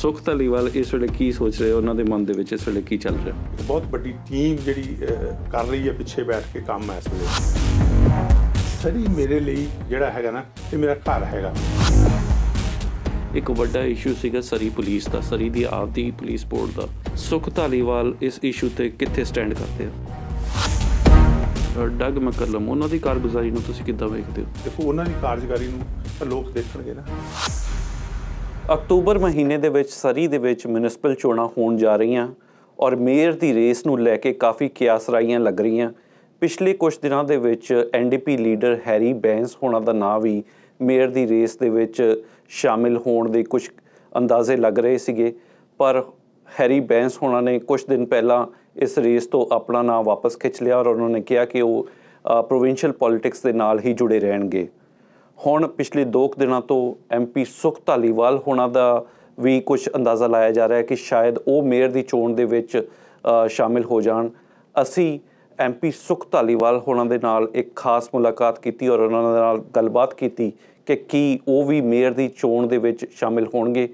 ਸੁਖ ਧਲੀਵਾਲ ਇਸ ਵੇਲੇ ਕੀ ਸੋਚ ਰਹੇ ਉਹਨਾਂ ਦੇ ਮਨ ਦੇ ਵਿੱਚ ਇਸ ਵੇਲੇ ਕੀ ਚੱਲ ਰਿਹਾ ਬਹੁਤ ਵੱਡੀ ਟੀਮ ਜਿਹੜੀ ਕਰ ਰਹੀ ਹੈ ਪਿੱਛੇ ਬੈਠ ਕੇ ਕੰਮ ਹੈ ਇਸ ਵੇਲੇ ਸਰੀ ਮੇਰੇ ਲਈ ਜਿਹੜਾ ਹੈਗਾ ਨਾ ਇਹ ਮੇਰਾ ਘਰ ਹੈਗਾ ਇੱਕ ਵੱਡਾ ਇਸ਼ੂ ਸੀਗਾ ਸਰੀ ਪੁਲਿਸ ਦਾ ਸਰੀ ਦੀ ਆਪਦੀ ਪੁਲਿਸ ਬੋਰਡ ਦਾ ਸੁਖ ਧਾਲੀਵਾਲ ਇਸ ਇਸ਼ੂ ਤੇ ਕਿੱਥੇ ਸਟੈਂਡ ਕਰਦੇ ਆ ਡਗ ਮਕਲਮ ਉਹਨਾਂ ਦੀ ਕਾਰਗੁਜ਼ਾਰੀ ਨੂੰ ਤੁਸੀਂ ਕਿੱਦਾਂ ਵੇਖਦੇ ਹੋ ਦੇਖੋ ਉਹਨਾਂ ਦੀ ਕਾਰਜਕਾਰੀ ਨੂੰ ਲੋਕ ਦੇਖਣਗੇ ਨਾ ਅਕਤੂਬਰ ਮਹੀਨੇ ਦੇ ਵਿੱਚ ਸਰੀ ਦੇ ਵਿੱਚ ਮਿਊਨਿਸਪਲ ਚੋਣਾਂ ਹੋਣ ਜਾ ਰਹੀਆਂ ਔਰ ਮੇਅਰ ਦੀ ਰੇਸ ਨੂੰ ਲੈ ਕੇ ਕਾਫੀ ਕਿਆਸਰਾਈਆਂ ਲੱਗ ਰਹੀਆਂ ਪਿਛਲੇ ਕੁਝ ਦਿਨਾਂ ਦੇ ਵਿੱਚ ਐਨਡੀਪੀ ਲੀਡਰ ਹੈਰੀ ਬੈਂਸ ਹੋਣਾ ਦਾ ਨਾਂ ਵੀ ਮੇਅਰ ਦੀ ਰੇਸ ਦੇ ਵਿੱਚ ਸ਼ਾਮਿਲ ਹੋਣ ਦੇ ਕੁਝ ਅੰਦਾਜ਼ੇ ਲੱਗ ਰਹੇ ਸੀਗੇ ਪਰ ਹੈਰੀ ਬੈਂਸ ਹੋਣਾ ਨੇ ਕੁਝ ਦਿਨ ਪਹਿਲਾਂ ਇਸ ਰੇਸ ਤੋਂ ਆਪਣਾ ਨਾਂ ਵਾਪਸ ਖਿੱਚ ਲਿਆ ਔਰ ਉਹਨਾਂ ਨੇ ਕਿਹਾ ਕਿ ਉਹ ਪ੍ਰੋਵਿੰਸ਼ੀਅਲ ਪੋਲਿਟਿਕਸ ਦੇ ਨਾਲ ਹੀ ਜੁੜੇ ਰਹਿਣਗੇ ਹੁਣ ਪਿਛਲੇ 2 ਦਿਨਾਂ ਤੋਂ ਐਮਪੀ ਸੁਖ ਧਾਲੀਵਾਲ ਹੋਣਾ ਦਾ ਵੀ ਕੁਝ ਅੰਦਾਜ਼ਾ ਲਾਇਆ ਜਾ ਰਿਹਾ ਹੈ ਕਿ ਸ਼ਾਇਦ ਉਹ ਮੇਅਰ ਦੀ ਚੋਣ ਦੇ ਵਿੱਚ ਸ਼ਾਮਿਲ ਹੋ ਜਾਣ ਅਸੀਂ ਐਮਪੀ ਸੁਖ ਧਾਲੀਵਾਲ ਹੋਣਾ ਦੇ ਨਾਲ ਇੱਕ ਖਾਸ ਮੁਲਾਕਾਤ ਕੀਤੀ ਔਰ ਉਹਨਾਂ ਨਾਲ ਗੱਲਬਾਤ ਕੀਤੀ ਕਿ ਕੀ ਉਹ ਵੀ ਮੇਅਰ ਦੀ ਚੋਣ ਦੇ ਵਿੱਚ ਸ਼ਾਮਿਲ ਹੋਣਗੇ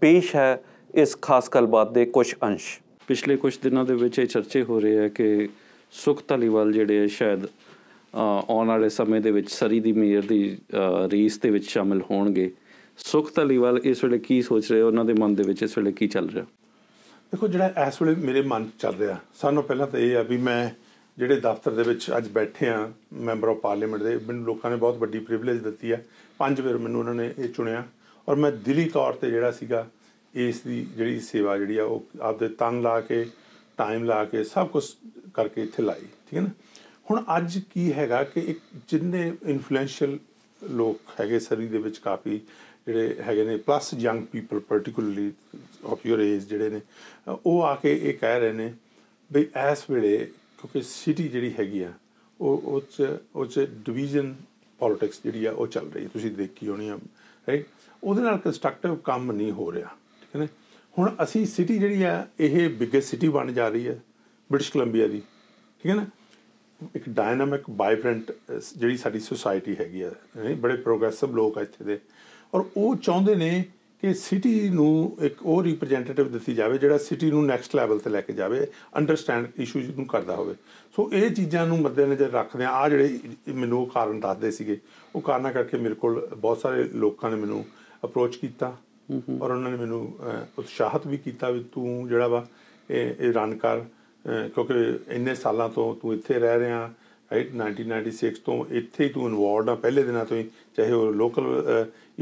ਪੇਸ਼ ਹੈ ਇਸ ਖਾਸ ਗੱਲਬਾਤ ਦੇ ਕੁਝ ਅੰਸ਼ ਪਿਛਲੇ ਕੁਝ ਦਿਨਾਂ ਦੇ ਵਿੱਚ ਇਹ ਚਰਚੇ ਹੋ ਰਹੇ ਹੈ ਕਿ ਸੁਖ ਧਾਲੀਵਾਲ ਜਿਹੜੇ ਹੈ ਸ਼ਾਇਦ ਆਉਣ ਵਾਲੇ ਸਮੇਂ ਦੇ ਵਿੱਚ ਸਰੀ ਦੀ ਮੇਅਰ ਦੀ ਰੇਸ ਦੇ ਵਿੱਚ ਸ਼ਾਮਿਲ ਹੋਣਗੇ ਸੁਖ ਧਲੀਵਾਲ ਇਸ ਵੇਲੇ ਕੀ ਸੋਚ ਰਹੇ ਉਹਨਾਂ ਦੇ ਮਨ ਦੇ ਵਿੱਚ ਇਸ ਵੇਲੇ ਕੀ ਚੱਲ ਰਿਹਾ ਦੇਖੋ ਜਿਹੜਾ ਇਸ ਵੇਲੇ ਮੇਰੇ ਮਨ ਚੱਲ ਰਿਹਾ ਸਾਨੂੰ ਪਹਿਲਾਂ ਤਾਂ ਇਹ ਆ ਵੀ ਮੈਂ ਜਿਹੜੇ ਦਫ਼ਤਰ ਦੇ ਵਿੱਚ ਅੱਜ ਬੈਠੇ ਆ ਮੈਂਬਰ ਆਫ ਪਾਰਲੀਮੈਂਟ ਦੇ ਮੈਨੂੰ ਲੋਕਾਂ ਨੇ ਬਹੁਤ ਵੱਡੀ ਪ੍ਰਿਵਿਲੇਜ ਦਿੱਤੀ ਆ ਪੰਜ ਵਾਰ ਮੈਨੂੰ ਉਹਨਾਂ ਨੇ ਇਹ ਚੁਣਿਆ ਔਰ ਮੈਂ ਦਿਲੀ ਤੌਰ ਤੇ ਜਿਹੜਾ ਸੀਗਾ ਇਸ ਦੀ ਜਿਹੜੀ ਸੇਵਾ ਜਿਹੜੀ ਆ ਉਹ ਆਪਦੇ ਤਨ ਲਾ ਕੇ ਟਾਈਮ ਲਾ ਕੇ ਸਭ ਕੁਝ ਕਰਕੇ ਇੱਥੇ ਲਾਈ ਠੀਕ ਹੈ ਨਾ ਹੁਣ ਅੱਜ ਕੀ ਹੈਗਾ ਕਿ ਇੱਕ ਜਿੰਨੇ ਇਨਫਲੂਐਂਸ਼ੀਅਲ ਲੋਕ ਹੈਗੇ ਸਰੀ ਦੇ ਵਿੱਚ ਕਾਫੀ ਜਿਹੜੇ ਹੈਗੇ ਨੇ plus young people particularly of your age ਜਿਹੜੇ ਨੇ ਉਹ ਆ ਕੇ ਇਹ ਕਹਿ ਰਹੇ ਨੇ ਵੀ ਐਸ ਵੇਲੇ ਕਿਉਂਕਿ ਸਿਟੀ ਜਿਹੜੀ ਹੈਗੀ ਆ ਉਹ ਉਹ ਚ ਉਹ ਚ ਡਿਵੀਜ਼ਨ ਪੋਲਿਟਿਕਸ ਜਿਹੜੀ ਆ ਉਹ ਚੱਲ ਰਹੀ ਤੁਸੀਂ ਦੇਖੀ ਹੋਣੀ ਆ ਰਾਈਟ ਉਹਦੇ ਨਾਲ ਕੰਸਟਰਕਟਿਵ ਕੰਮ ਨਹੀਂ ਹੋ ਰਿਹਾ ਠੀਕ ਹੈ ਨਾ ਹੁਣ ਅਸੀਂ ਸਿਟੀ ਜਿਹੜੀ ਆ ਇਹ ਬਿਗੇਸਟ ਸਿਟੀ ਬਣ ਜਾ ਰਹੀ ਹੈ ਬ੍ਰਿਟਿਸ਼ ਕੋਲੰਬੀਆ ਦੀ ਠੀਕ ਹੈ ਨਾ ਇੱਕ ਡਾਇਨਾਮਿਕ ਵਾਈਬ੍ਰੈਂਟ ਜਿਹੜੀ ਸਾਡੀ ਸੋਸਾਇਟੀ ਹੈਗੀ ਆ ਬੜੇ ਪ੍ਰੋਗਰੈਸਿਵ ਲੋਕ ਆ ਇੱਥੇ ਦੇ ਔਰ ਉਹ ਚਾਹੁੰਦੇ ਨੇ ਕਿ ਸਿਟੀ ਨੂੰ ਇੱਕ ਉਹ ਰਿਪਰੈਜ਼ੈਂਟੇਟਿਵ ਦਿੱਤੀ ਜਾਵੇ ਜਿਹੜਾ ਸਿਟੀ ਨੂੰ ਨੈਕਸਟ ਲੈਵਲ ਤੇ ਲੈ ਕੇ ਜਾਵੇ ਅੰਡਰਸਟੈਂਡ ਇਸ਼ੂਜ਼ ਨੂੰ ਕਰਦਾ ਹੋਵੇ ਸੋ ਇਹ ਚੀਜ਼ਾਂ ਨੂੰ ਮੱਦੇਨਜ਼ਰ ਰੱਖਦੇ ਆ ਆ ਜਿਹੜੇ ਮੈਨੂੰ ਉਹ ਕਾਰਨ ਦੱਸਦੇ ਸੀਗੇ ਉਹ ਕਾਰਨਾਂ ਕਰਕੇ ਮੇਰੇ ਕੋਲ ਬਹੁਤ ਸਾਰੇ ਲੋਕਾਂ ਨੇ ਮੈਨੂੰ ਅਪਰੋਚ ਕੀਤਾ ਔਰ ਉਹਨਾਂ ਨੇ ਮੈਨੂੰ ਉਤਸ਼ਾਹਤ ਵੀ ਕੀਤਾ ਵੀ ਤੂੰ ਜਿਹੜਾ ਵਾ ਇਹ ਰਨ ਕਰ ਕਿਉਂਕਿ ਇੰਨੇ ਸਾਲਾਂ ਤੋਂ ਤੂੰ ਇੱਥੇ ਰਹਿ ਰਿਹਾ ਰਾਈਟ 1996 ਤੋਂ ਇੱਥੇ ਹੀ ਤੂੰ ਇਨਵੋਲਡ ਆ ਪਹਿਲੇ ਦਿਨਾਂ ਤੋਂ ਹੀ ਚਾਹੇ ਉਹ ਲੋਕਲ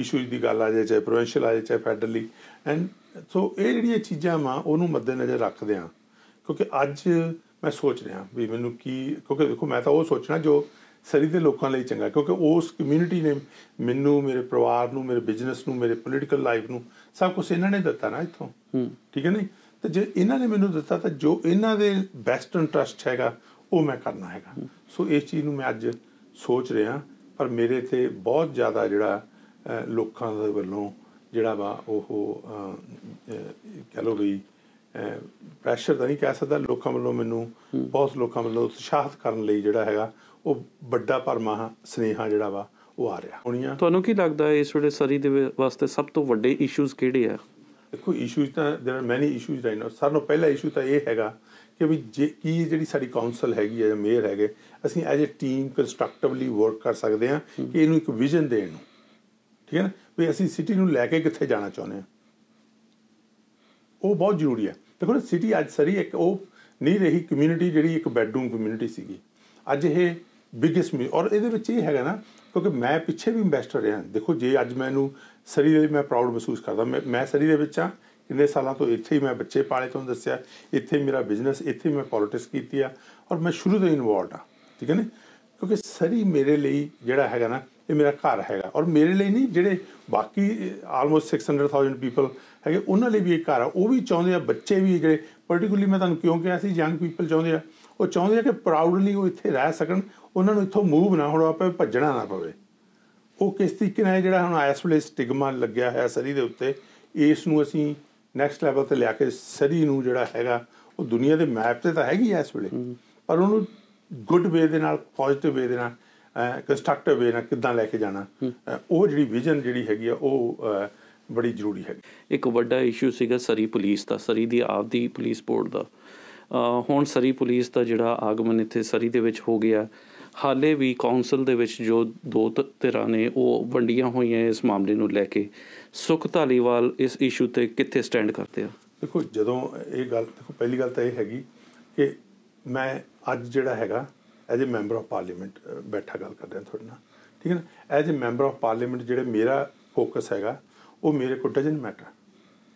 ਇਸ਼ੂਜ਼ ਦੀ ਗੱਲ ਆ ਜਾਏ ਚਾਹੇ ਪ੍ਰੋਵਿੰਸ਼ੀਅਲ ਆ ਜਾਏ ਚਾਹੇ ਫੈਡਰਲੀ ਐਂਡ ਸੋ ਇਹ ਜਿਹੜੀਆਂ ਚੀਜ਼ਾਂ ਮਾ ਉਹਨੂੰ ਮੱਦੇਨਜ਼ਰ ਰੱਖਦੇ ਆ ਕਿਉਂਕਿ ਅੱਜ ਮੈਂ ਸੋਚ ਰਿਹਾ ਵੀ ਮੈਨੂੰ ਕੀ ਕਿਉਂਕਿ ਦੇਖੋ ਮੈਂ ਤਾਂ ਉਹ ਸੋਚਣਾ ਜੋ ਸਰੀ ਦੇ ਲੋਕਾਂ ਲਈ ਚੰਗਾ ਕਿਉਂਕਿ ਉਸ ਕਮਿਊਨਿਟੀ ਨੇ ਮੈਨੂੰ ਮੇਰੇ ਪਰਿਵਾਰ ਨੂੰ ਮੇਰੇ ਬਿਜ਼ਨਸ ਨੂੰ ਮੇਰੇ ਪੋਲਿਟੀਕਲ ਲਾਈਫ ਨੂੰ ਸਭ ਕੁਝ ਇਹਨਾਂ ਨੇ ਦਿੱਤਾ ਨਾ ਇੱਥੋਂ ਠੀਕ ਹੈ ਨਹੀਂ ਤੇ ਜੇ ਇਹਨਾਂ ਨੇ ਮੈਨੂੰ ਦਿੱਤਾ ਤਾਂ ਜੋ ਇਹਨਾਂ ਦੇ ਬੈਸਟ ਇੰਟਰਸਟ ਹੈਗਾ ਉਹ ਮੈਂ ਕਰਨਾ ਹੈਗਾ ਸੋ ਇਸ ਚੀਜ਼ ਨੂੰ ਮੈਂ ਅੱਜ ਸੋਚ ਰਿਹਾ ਪਰ ਮੇਰੇ ਤੇ ਬਹੁਤ ਜ਼ਿਆਦਾ ਜਿਹੜਾ ਲੋਕਾਂ ਦੇ ਵੱਲੋਂ ਜਿਹੜਾ ਵਾ ਉਹ ਕਹ ਲੋ ਵੀ ਪ੍ਰੈਸ਼ਰ ਤਾਂ ਨਹੀਂ ਕਹਿ ਸਕਦਾ ਲੋਕਾਂ ਵੱਲੋਂ ਮੈਨੂੰ ਬਹੁਤ ਲੋਕਾਂ ਵੱਲੋਂ ਉਤਸ਼ਾਹਤ ਕਰਨ ਲਈ ਜਿਹੜਾ ਹੈਗਾ ਉਹ ਵੱਡਾ ਪਰਮਾ ਸਨੇਹਾ ਜਿਹੜਾ ਵਾ ਉਹ ਆ ਰਿਹਾ ਹੁਣੀਆਂ ਤੁਹਾਨੂੰ ਕੀ ਲੱਗਦਾ ਇਸ ਵੇਲੇ ਸਰੀ ਦੇ ਵਾਸਤੇ ਸਭ ਤੋਂ ਵੱਡੇ ਇਸ਼ੂਜ਼ ਕਿਹੜੇ ਆ ਦੇਖੋ ਇਸ਼ੂਜ਼ ਤਾਂ there are many issues right now ਸਾਰਿਆਂ ਪਹਿਲਾ ਇਸ਼ੂ ਤਾਂ ਇਹ ਹੈਗਾ ਕਿ ਵੀ ਜੇ ਕੀ ਜਿਹੜੀ ਸਾਡੀ ਕਾਉਂਸਲ ਹੈਗੀ ਹੈ ਜਾਂ ਮੇਅਰ ਹੈਗੇ ਅਸੀਂ as a team constructively work ਕਰ ਸਕਦੇ ਹਾਂ ਕਿ ਇਹਨੂੰ ਇੱਕ ਵਿਜ਼ਨ ਦੇਣ ਨੂੰ ਠੀਕ ਹੈ ਨਾ ਵੀ ਅਸੀਂ ਸਿਟੀ ਨੂੰ ਲੈ ਕੇ ਕਿੱਥੇ ਜਾਣਾ ਚਾਹੁੰਦੇ ਹਾਂ ਉਹ ਬਹੁਤ ਜ਼ਰੂਰੀ ਹੈ ਦੇਖੋ ਨਾ ਸਿਟੀ ਅੱਜ ਸਰੀ ਇੱਕ ਉਹ ਨਹੀਂ ਰਹੀ ਕਮਿਊਨਿਟੀ ਜਿਹੜੀ ਇੱਕ ਬੈਡਰੂਮ ਕਮਿਊਨਿਟੀ ਸੀਗੀ ਅੱਜ ਇਹ ਬਿਗੇਸਟ ਔਰ ਇਹਦੇ ਵਿੱਚ ਇਹ ਹੈਗਾ ਨਾ ਕਿਉਂਕਿ ਮੈਂ ਪਿੱਛੇ ਵੀ ਇਨਵੈਸਟਰ ਰਿਹਾ ਦੇਖੋ ਜੇ ਅੱਜ ਮੈਨੂੰ ਸਰੀ ਦੇ ਮੈਂ ਪ੍ਰਾਊਡ ਮਹਿਸੂਸ ਕਰਦਾ ਮੈਂ ਮੈਂ ਸਰੀ ਦੇ ਵਿੱਚ ਆ ਕਿੰਨੇ ਸਾਲਾਂ ਤੋਂ ਇੱਥੇ ਹੀ ਮੈਂ ਬੱਚੇ ਪਾਲੇ ਤੁਹਾਨੂੰ ਦੱਸਿਆ ਇੱਥੇ ਮੇਰਾ ਬਿਜ਼ਨਸ ਇੱਥੇ ਮੈਂ ਪੋਲਿਟਿਕਸ ਕੀਤੀ ਆ ਔਰ ਮੈਂ ਸ਼ੁਰੂ ਤੋਂ ਇਨਵੋਲਡ ਆ ਠੀਕ ਹੈ ਨਾ ਕਿਉਂਕਿ ਸਰੀ ਮੇਰੇ ਲਈ ਜਿਹੜਾ ਹੈਗਾ ਨਾ ਇਹ ਮੇਰਾ ਘਰ ਹੈਗਾ ਔਰ ਮੇਰੇ ਲਈ ਨਹੀਂ ਜਿਹੜੇ ਬਾਕੀ ਆਲਮੋਸਟ 600000 ਪੀਪਲ ਹੈਗੇ ਉਹਨਾਂ ਲਈ ਵੀ ਇਹ ਘਰ ਆ ਉਹ ਵੀ ਚਾਹੁੰਦੇ ਆ ਬੱਚੇ ਵੀ ਜਿਹੜੇ ਪਾਰਟਿਕੂਲਰਲੀ ਮੈਂ ਤੁਹਾਨੂੰ ਕਿਉਂ ਕਿਹਾ ਸੀ ਯੰਗ ਪੀਪਲ ਚਾਹੁੰਦੇ ਆ ਉਹ ਚਾਹੁੰਦੇ ਆ ਕਿ ਪ੍ਰਾਊਡਲੀ ਉਹ ਇੱਥੇ ਰਹਿ ਸਕਣ ਉਹਨਾਂ ਨੂੰ ਇੱਥੋਂ ਮੂਵ ਨਾ ਹੋਣਾ ਪਵੇ ਭੱਜਣਾ ਨਾ ਪਵੇ ਉਹ ਕਿਸ ਤਰੀਕੇ ਨਾਲ ਜਿਹੜਾ ਹੁਣ ਇਸ ਵੇਲੇ ਸਟਿਗਮਾ ਲੱਗਿਆ ਹੈ ਸਰੀ ਦੇ ਉੱਤੇ ਇਸ ਨੂੰ ਅਸੀਂ ਨੈਕਸਟ ਲੈਵਲ ਤੇ ਲਿਆ ਕੇ ਸਰੀ ਨੂੰ ਜਿਹੜਾ ਹੈਗਾ ਉਹ ਦੁਨੀਆ ਦੇ ਮੈਪ ਤੇ ਤਾਂ ਹੈਗੀ ਐ ਇਸ ਵੇਲੇ ਪਰ ਉਹਨੂੰ ਗੁੱਡ ਵੇ ਦੇ ਨਾਲ ਪੋਜ਼ਿਟਿਵ ਵੇ ਦੇ ਨਾਲ ਕੰਸਟਰਕਟਿਵ ਵੇ ਨਾਲ ਕਿੱਦਾਂ ਲੈ ਕੇ ਜਾਣਾ ਉਹ ਜਿਹੜੀ ਵਿਜ਼ਨ ਜਿਹੜੀ ਹੈਗੀ ਆ ਉਹ ਬੜੀ ਜ਼ਰੂਰੀ ਹੈ ਇੱਕ ਵੱਡਾ ਇਸ਼ੂ ਸੀਗਾ ਸਰੀ ਪੁਲਿਸ ਦਾ ਸਰੀ ਦੀ ਆਪਦੀ ਪੁਲਿਸ ਬੋਰਡ ਦਾ ਹੁਣ ਸਰੀ ਪੁਲਿਸ ਦਾ ਜਿਹੜਾ ਆਗਮਨ ਇੱਥੇ ਸਰੀ ਦੇ ਵਿੱਚ ਹੋ ਗਿਆ ਹਾਲੇ ਵੀ ਕਾਉਂਸਲ ਦੇ ਵਿੱਚ ਜੋ ਦੋ ਤਿਰਾਂ ਨੇ ਉਹ ਵੰਡੀਆਂ ਹੋਈਆਂ ਇਸ ਮਾਮਲੇ ਨੂੰ ਲੈ ਕੇ ਸੁਖ ਧਾਲੀਵਾਲ ਇਸ ਇਸ਼ੂ ਤੇ ਕਿੱਥੇ ਸਟੈਂਡ ਕਰਦੇ ਆ ਦੇਖੋ ਜਦੋਂ ਇਹ ਗੱਲ ਦੇਖੋ ਪਹਿਲੀ ਗੱਲ ਤਾਂ ਇਹ ਹੈਗੀ ਕਿ ਮੈਂ ਅੱਜ ਜਿਹੜਾ ਹੈਗਾ as a member of parliament ਬੈਠਾ ਗੱਲ ਕਰ ਹਾਂ ਤੁਹਾਡੇ ਨਾਲ ਠੀਕ ਹੈ ਨਾ as a member of parliament ਜਿਹੜੇ ਮੇਰਾ ਫੋਕਸ ਹੈਗਾ ਉਹ ਮੇਰੇ ਕੋਲ ਡਜਨ ਮੈਟਰ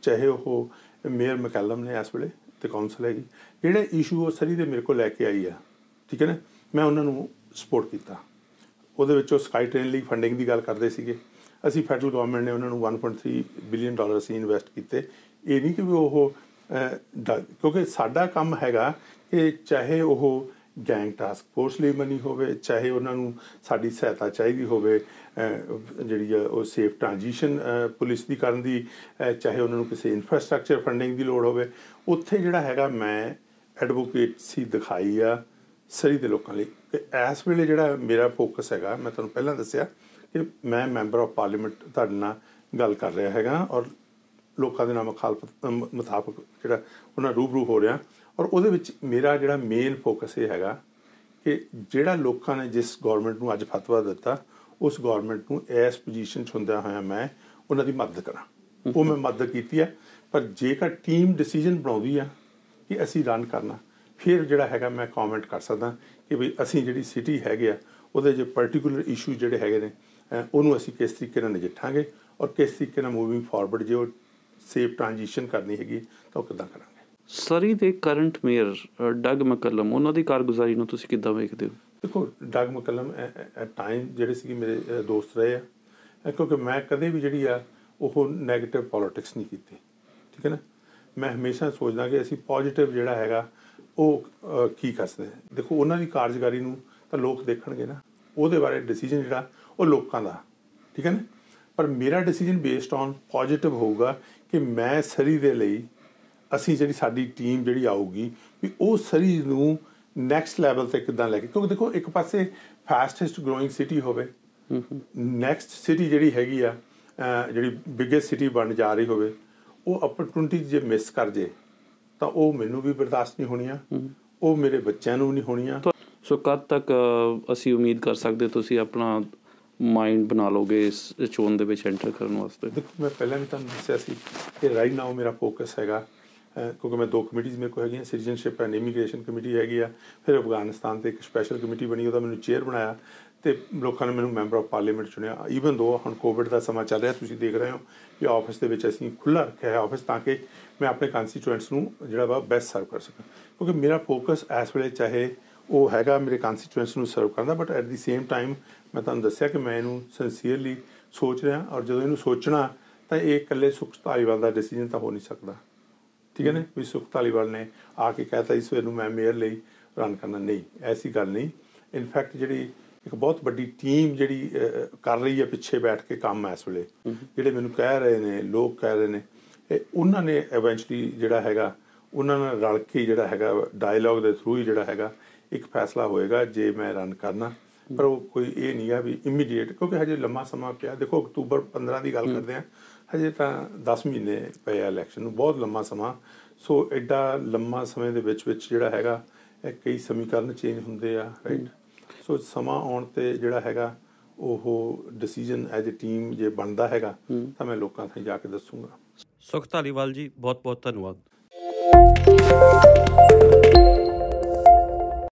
ਚਾਹੇ ਉਹ ਮੇਅਰ ਮਕੈਲਮ ਨੇ ਇਸ ਵੇਲੇ ਤੇ ਕਾਉਂਸਲ ਹੈਗੀ ਜਿਹੜੇ ਇਸ਼ੂ ਉਹ ਸਰੀ ਦੇ ਮੇਰੇ ਕੋਲ ਲੈ ਕੇ ਆਈ ਆ ਠੀਕ ਹੈ ਨਾ ਮੈਂ ਉਹਨਾਂ ਨੂੰ ਸਪੋਰਟ ਕੀਤਾ ਉਹਦੇ ਵਿੱਚ ਉਹ ਸਕਾਈ ਟ੍ਰੇਨ ਲਈ ਫੰਡਿੰਗ ਦੀ ਗੱਲ ਕਰਦੇ ਸੀਗੇ ਅਸੀਂ ਫੈਡਰਲ ਗਵਰਨਮੈਂਟ ਨੇ ਉਹਨਾਂ ਨੂੰ 1.3 ਬਿਲੀਅਨ ਡਾਲਰ ਸੀ ਇਨਵੈਸਟ ਕੀਤੇ ਇਹ ਨਹੀਂ ਕਿ ਉਹ ਕਿਉਂਕਿ ਸਾਡਾ ਕੰਮ ਹੈਗਾ ਕਿ ਚਾਹੇ ਉਹ ਗੈਂਗ ਟਾਸਕ ਫੋਰਸ ਲਈ ਬਣੀ ਹੋਵੇ ਚਾਹੇ ਉਹਨਾਂ ਨੂੰ ਸਾਡੀ ਸਹਾਇਤਾ ਚਾਹੀਦੀ ਹੋਵੇ ਜਿਹੜੀ ਉਹ ਸੇਫ ਟ੍ਰਾਂਜੀਸ਼ਨ ਪੁਲਿਸ ਦੀ ਕਰਨ ਦੀ ਚਾਹੇ ਉਹਨਾਂ ਨੂੰ ਕਿਸੇ ਇਨਫਰਾਸਟ੍ਰਕਚਰ ਫੰਡਿੰਗ ਦੀ ਲੋੜ ਹੋਵੇ ਉੱਥੇ ਜਿਹੜਾ ਹੈਗਾ ਮੈਂ ਐਡਵੋਕੇਸੀ ਦਿਖਾਈ ਆ ਸਰੀ ਦੇ ਲੋਕਾਂ ਲਈ ਇਸ ਵੇਲੇ ਜਿਹੜਾ ਮੇਰਾ ਫੋਕਸ ਹੈਗਾ ਮੈਂ ਤੁਹਾਨੂੰ ਪਹਿਲਾਂ ਦੱਸਿਆ ਕਿ ਮੈਂ ਮੈਂਬਰ ਆਫ ਪਾਰਲੀਮੈਂਟ ਤੁਹਾਡੇ ਨਾਲ ਗੱਲ ਕਰ ਰਿਹਾ ਹੈਗਾ ਔਰ ਲੋਕਾਂ ਦੇ ਨਾਲ ਮੁਖਾਲਫਤ ਮੁਤਾਬਕ ਜਿਹੜਾ ਉਹਨਾਂ ਰੂਬਰੂ ਹੋ ਰਿਹਾ ਔਰ ਉਹਦੇ ਵਿੱਚ ਮੇਰਾ ਜਿਹੜਾ ਮੇਨ ਫੋਕਸ ਇਹ ਹੈਗਾ ਕਿ ਜਿਹੜਾ ਲੋਕਾਂ ਨੇ ਜਿਸ ਗਵਰਨਮੈਂਟ ਨੂੰ ਅੱਜ ਫਤਵਾ ਦਿੱਤਾ ਉਸ ਗਵਰਨਮੈਂਟ ਨੂੰ ਇਸ ਪੋਜੀਸ਼ਨ 'ਚ ਹੁੰਦਾ ਹੋਇਆ ਮੈਂ ਉਹਨਾਂ ਦੀ ਮਦਦ ਕਰਾਂ ਉਹ ਮੈਂ ਮਦਦ ਕੀਤੀ ਆ ਪਰ ਜੇਕਰ ਟੀਮ ਡਿਸੀਜਨ ਬਣਾਉਂਦੀ ਆ ਕਿ ਅਸੀਂ ਰਨ ਕਰਨਾ ਫਿਰ ਜਿਹੜਾ ਹੈਗਾ ਮੈਂ ਕਮੈਂਟ ਕਰ ਸਕਦਾ ਕਿ ਵੀ ਅਸੀਂ ਜਿਹੜੀ ਸਿਟੀ ਹੈਗੇ ਆ ਉਹਦੇ ਜੇ ਪਾਰਟਿਕੂਲਰ ਇਸ਼ੂ ਜਿਹੜੇ ਹੈਗੇ ਨੇ ਉਹਨੂੰ ਅਸੀਂ ਕਿਸ ਤਰੀਕੇ ਨਾਲ ਨਜਿੱਠਾਂਗੇ ਔਰ ਕਿਸ ਤਰੀਕੇ ਨਾਲ ਮੂਵਿੰਗ ਫਾਰਵਰਡ ਜੇ ਉਹ ਸੇਫ ਟ੍ਰਾਂਜੀਸ਼ਨ ਕਰਨੀ ਹੈਗੀ ਤਾਂ ਉਹ ਕਿਦਾਂ ਕਰਾਂਗੇ ਸਰੀ ਦੇ ਕਰੰਟ ਮੇਅਰ ਡਗ ਮਕਲਮ ਉਹਨਾਂ ਦੀ ਕਾਰਗੁਜ਼ਾਰੀ ਨੂੰ ਤੁਸੀਂ ਕਿੱਦਾਂ ਵੇਖਦੇ ਹੋ ਦੇਖੋ ਡਗ ਮਕਲਮ ਐਟ ਟਾਈਮ ਜਿਹੜੇ ਸੀ ਮੇਰੇ ਦੋਸਤ ਰਹੇ ਆ ਕਿਉਂਕਿ ਮੈਂ ਕਦੇ ਵੀ ਜਿਹੜੀ ਆ ਉਹ 네ਗੇਟਿਵ ਪੋਲਿਟਿਕਸ ਨਹੀਂ ਕੀਤੀ ਠੀਕ ਹੈ ਨਾ ਮੈਂ ਹਮੇਸ਼ਾ ਸੋਚਦਾ ਕਿ ਅਸੀਂ ਪੋਜ਼ਿਟਿਵ ਜਿਹੜਾ ਹੈਗਾ ਉਹ ਕੀ ਕਰ ਹਾਂ ਦੇਖੋ ਉਹਨਾਂ ਦੀ ਕਾਰਜਕਾਰੀ ਨੂੰ ਤਾਂ ਲੋਕ ਦੇਖਣਗੇ ਨਾ ਉਹਦੇ ਬਾਰੇ ਡਿਸੀਜਨ ਜਿਹੜਾ ਉਹ ਲੋਕਾਂ ਦਾ ਠੀਕ ਹੈ ਨਾ ਪਰ ਮੇਰਾ ਡਿਸੀਜਨ ਬੇਸਡ ਔਨ ਪੋਜ਼ਿਟਿਵ ਹੋਊਗਾ ਕਿ ਮੈਂ ਸਰੀ ਦੇ ਲਈ ਅਸੀਂ ਜਿਹੜੀ ਸਾਡੀ ਟੀਮ ਜਿਹੜੀ ਆਊਗੀ ਵੀ ਉਹ ਸਰੀਰ ਨੂੰ ਨੈਕਸਟ ਲੈਵਲ ਤੇ ਕਿਦਾਂ ਲੈ ਕੇ ਕਿਉਂਕਿ ਦੇਖੋ ਇੱਕ ਪਾਸੇ ਫਾਸਟੈਸਟ ਗਰੋਇੰਗ ਸਿਟੀ ਹੋਵੇ ਨੈਕਸਟ ਸਿਟੀ ਜਿਹੜੀ ਹੈਗੀ ਆ ਜਿਹੜੀ ਬਿਗੇਸਟ ਸਿਟੀ ਬਣ ਜਾ ਰਹੀ ਹੋਵੇ ਉਹ ਓਪਰਚੁਨਿਟੀ ਜੇ ਮਿਸ ਕਰ ਜੇ ਤਾਂ ਉਹ ਮੈਨੂੰ ਵੀ ਬਰਦਾਸ਼ਤ ਨਹੀਂ ਹੋਣੀਆਂ ਉਹ ਮੇਰੇ ਬੱਚਿਆਂ ਨੂੰ ਨਹੀਂ ਹੋਣੀਆਂ ਸੋ ਕਦ ਤੱਕ ਅਸੀਂ ਉਮੀਦ ਕਰ ਸਕਦੇ ਤੁਸੀਂ ਆਪਣਾ ਮਾਈਂਡ ਬਣਾ ਲੋਗੇ ਇਸ ਚੋਣ ਦੇ ਵਿੱਚ ਐਂਟਰ ਕਰਨ ਵਾਸਤੇ ਦੇਖੋ ਮੈਂ ਪਹਿਲਾਂ ਵੀ ਤੁਹਾਨੂੰ ਦੱਸਿਆ ਸੀ ਕਿ ਰਾਈਟ ਨਾਓ ਮੇਰਾ ਫੋਕਸ ਹੈਗਾ ਕਿਉਂਕਿ ਮੈਂ ਦੋ ਕਮੇਟੀਆਂ ਮੇਰੇ ਕੋ ਹੈਗੀਆਂ ਸਿਟੀਜ਼ਨਸ਼ਿਪ ਐਂਡ ਇਮੀਗ੍ਰੇਸ਼ਨ ਕਮੇਟੀ ਹੈਗੀ ਆ ਫਿਰ ਅਫਗਾਨਿਸਤਾਨ ਤੇ ਇੱਕ ਸਪੈਸ਼ਲ ਕਮੇਟੀ ਬਣੀ ਉਹਦਾ ਮੈਨੂੰ ਚੇਅਰ ਬਣਾਇਆ ਤੇ ਲੋਕਾਂ ਨੇ ਮੈਨੂੰ ਮੈਂਬਰ ਆਫ ਪਾਰਲੀਮੈਂਟ ਚੁਣਿਆ ਈਵਨ ਦੋ ਹੁਣ ਕੋਵਿਡ ਦਾ ਸਮਾਂ ਚੱਲ ਰਿਹਾ ਤੁਸੀਂ ਦੇਖ ਰਹੇ ਹੋ ਕਿ ਆਫਿਸ ਦੇ ਵਿੱਚ ਅਸੀਂ ਖੁੱਲਾ ਰੱਖਿਆ ਹੈ ਆਫਿਸ ਤਾਂ ਕਿ ਮੈਂ ਆਪਣੇ ਕਨਸਟੀਟੂਐਂਟਸ ਨੂੰ ਜਿਹੜਾ ਵਾ ਬੈਸਟ ਸਰਵ ਕਰ ਸਕਾਂ ਕਿਉਂਕਿ ਮੇਰਾ ਫੋਕਸ ਇਸ ਵੇਲੇ ਚਾਹੇ ਉਹ ਹੈਗਾ ਮੇਰੇ ਕਨਸਟੀਟੂਐਂਟਸ ਨੂੰ ਸਰਵ ਕਰਨ ਦਾ but at the same time ਮੈਂ ਤੁਹਾਨੂੰ ਦੱਸਿਆ ਕਿ ਮੈਂ ਇਹਨੂੰ ਸਿੰਸੀਅਰਲੀ ਸੋਚ ਰਿਹਾ ਔਰ ਜਦੋਂ ਇਹਨੂੰ ਸੋਚਣਾ ਤਾਂ ਇਹ ਇਕੱਲੇ ਸੁਖਤਾਈ ਵਾਲਾ ਡਿਸੀਜਨ ਤਾਂ ਹੋ ਨਹੀਂ ਸਕਦਾ ਠੀਕ ਹੈ ਨਾ ਕੋਈ ਸੁਖ ਤਾਲੀਵਾਲ ਨੇ ਆ ਕੇ ਕਹਿਤਾ ਇਸ ਵੇਰ ਨੂੰ ਮੈਂ ਮੇਅਰ ਲਈ ਰਨ ਕਰਨਾ ਨਹੀਂ ਐਸੀ ਗੱਲ ਨਹੀਂ ਇਨਫੈਕਟ ਜਿਹੜੀ ਇੱਕ ਬਹੁਤ ਵੱਡੀ ਟੀਮ ਜਿਹੜੀ ਕਰ ਰਹੀ ਹੈ ਪਿੱਛੇ ਬੈਠ ਕੇ ਕੰਮ ਇਸ ਵੇਲੇ ਜਿਹੜੇ ਮੈਨੂੰ ਕਹਿ ਰਹੇ ਨੇ ਲੋਕ ਕਹਿ ਰਹੇ ਨੇ ਇਹ ਉਹਨਾਂ ਨੇ ਇਵੈਂਚੁਅਲੀ ਜਿਹੜਾ ਹੈਗਾ ਉਹਨਾਂ ਨਾਲ ਰਲ ਕੇ ਜਿਹੜਾ ਹੈਗਾ ਡਾਇਲੌਗ ਦੇ ਥਰੂ ਹੀ ਜਿਹੜਾ ਹੈਗਾ ਇੱਕ ਫੈਸਲਾ ਹੋਏਗਾ ਜੇ ਮੈਂ ਰਨ ਕਰਨਾ ਪਰ ਉਹ ਕੋਈ ਇਹ ਨਹੀਂ ਆ ਵੀ ਇਮੀਡੀਏਟ ਕਿਉਂਕਿ ਹਜੇ ਲੰਮਾ ਸਮਾਂ ਪਿਆ ਦੇਖੋ ਅਕਤੂਬਰ 15 ਦੀ ਗੱਲ ਕਰਦੇ ਆ ਹਜੇ ਤਾਂ 10 ਮਹੀਨੇ ਪਏ ਆ ਇਲੈਕਸ਼ਨ ਨੂੰ ਬਹੁਤ ਲੰਮਾ ਸਮਾਂ ਸੋ ਐਡਾ ਲੰਮਾ ਸਮੇਂ ਦੇ ਵਿੱਚ ਵਿੱਚ ਜਿਹੜਾ ਹੈਗਾ ਇਹ ਕਈ ਸਮੀਕਰਨ ਚੇਂਜ ਹੁੰਦੇ ਆ ਰਾਈਟ ਸੋ ਸਮਾਂ ਆਉਣ ਤੇ ਜਿਹੜਾ ਹੈਗਾ ਉਹ ਡਿਸੀਜਨ ਐਜ਼ ਅ ਟੀਮ ਜੇ ਬਣਦਾ ਹੈਗਾ ਤਾਂ ਮੈਂ ਲੋਕਾਂ ਤੱਕ ਜਾ ਕੇ ਦੱਸੂਗਾ ਸੁਖਤਾਲੀਵਾਲ ਜੀ ਬਹੁਤ ਬਹੁਤ ਧੰਨਵਾਦ